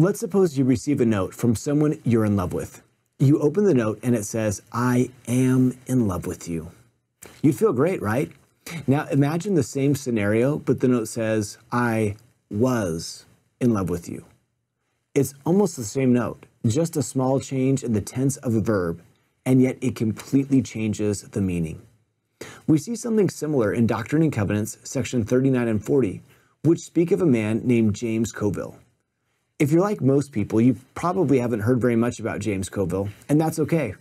Let's suppose you receive a note from someone you're in love with. You open the note and it says, I am in love with you. You'd feel great, right? Now imagine the same scenario, but the note says, I was in love with you. It's almost the same note, just a small change in the tense of a verb, and yet it completely changes the meaning. We see something similar in Doctrine and Covenants, section 39 and 40, which speak of a man named James Coville. If you're like most people, you probably haven't heard very much about James Coville, and that's okay.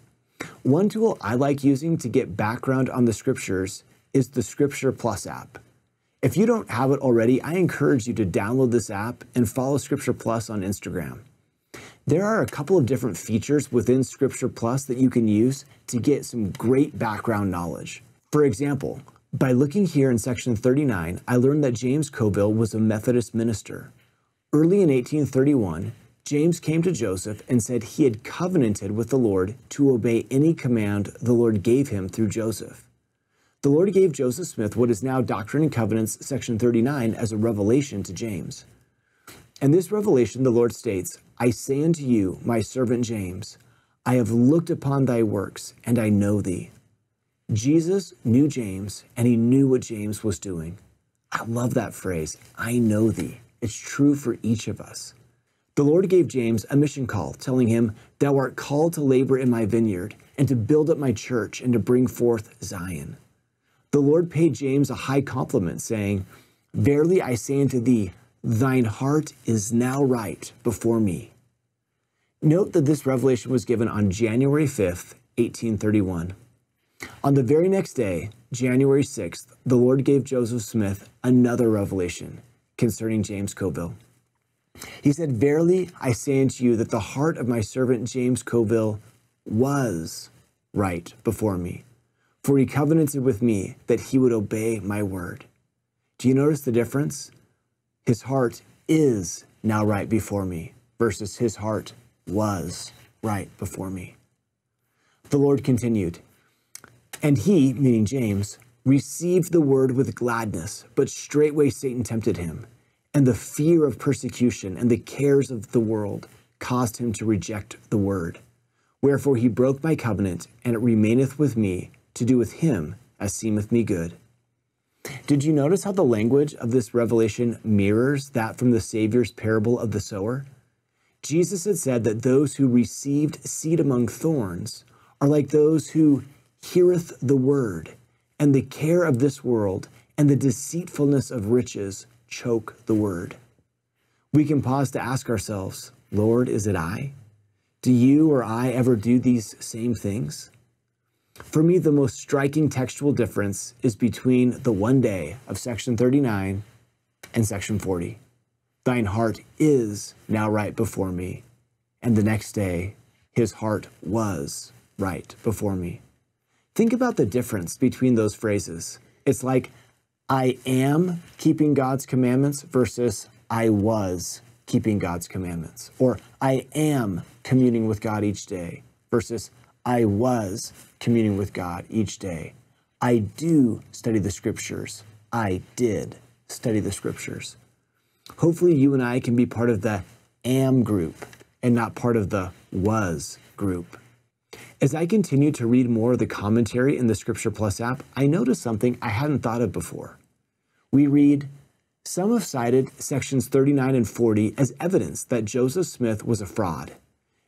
One tool I like using to get background on the scriptures is the Scripture Plus app. If you don't have it already, I encourage you to download this app and follow Scripture Plus on Instagram. There are a couple of different features within Scripture Plus that you can use to get some great background knowledge. For example, by looking here in section 39, I learned that James Coville was a Methodist minister. Early in 1831, James came to Joseph and said he had covenanted with the Lord to obey any command the Lord gave him through Joseph. The Lord gave Joseph Smith what is now Doctrine and Covenants, section 39, as a revelation to James. In this revelation, the Lord states, I say unto you, my servant James, I have looked upon thy works, and I know thee. Jesus knew James, and he knew what James was doing. I love that phrase, I know thee. It's true for each of us. The Lord gave James a mission call, telling him, Thou art called to labor in my vineyard, and to build up my church, and to bring forth Zion. The Lord paid James a high compliment, saying, Verily I say unto thee, thine heart is now right before me. Note that this revelation was given on January 5th, 1831. On the very next day, January 6th, the Lord gave Joseph Smith another revelation concerning James Coville. He said, Verily I say unto you that the heart of my servant James Coville was right before me, for he covenanted with me that he would obey my word. Do you notice the difference? His heart is now right before me versus his heart was right before me. The Lord continued, and he, meaning James, received the word with gladness, but straightway Satan tempted him, and the fear of persecution and the cares of the world caused him to reject the word. Wherefore he broke my covenant, and it remaineth with me to do with him as seemeth me good. Did you notice how the language of this revelation mirrors that from the Savior's parable of the sower? Jesus had said that those who received seed among thorns are like those who heareth the word and the care of this world and the deceitfulness of riches choke the word. We can pause to ask ourselves, Lord, is it I? Do you or I ever do these same things? For me, the most striking textual difference is between the one day of section 39 and section 40. Thine heart is now right before me. And the next day, his heart was right before me. Think about the difference between those phrases. It's like, I am keeping God's commandments versus I was keeping God's commandments, or I am communing with God each day versus I was communing with God each day. I do study the scriptures. I did study the scriptures. Hopefully, you and I can be part of the am group and not part of the was group. As I continued to read more of the commentary in the Scripture Plus app, I noticed something I hadn't thought of before. We read, some have cited sections 39 and 40 as evidence that Joseph Smith was a fraud.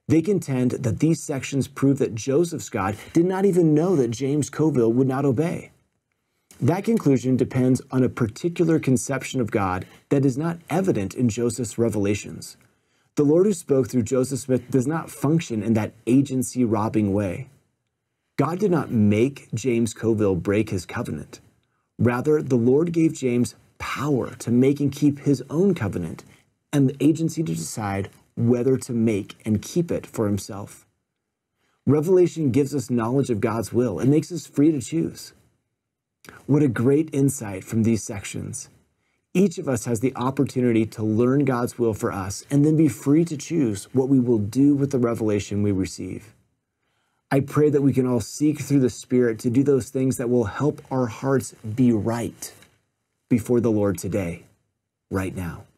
They contend that these sections prove that Joseph Scott did not even know that James Coville would not obey. That conclusion depends on a particular conception of God that is not evident in Joseph's revelations. The Lord who spoke through Joseph Smith does not function in that agency robbing way. God did not make James Coville break his covenant. Rather, the Lord gave James power to make and keep his own covenant and the agency to decide whether to make and keep it for himself. Revelation gives us knowledge of God's will and makes us free to choose. What a great insight from these sections each of us has the opportunity to learn God's will for us and then be free to choose what we will do with the revelation we receive. I pray that we can all seek through the Spirit to do those things that will help our hearts be right before the Lord today, right now.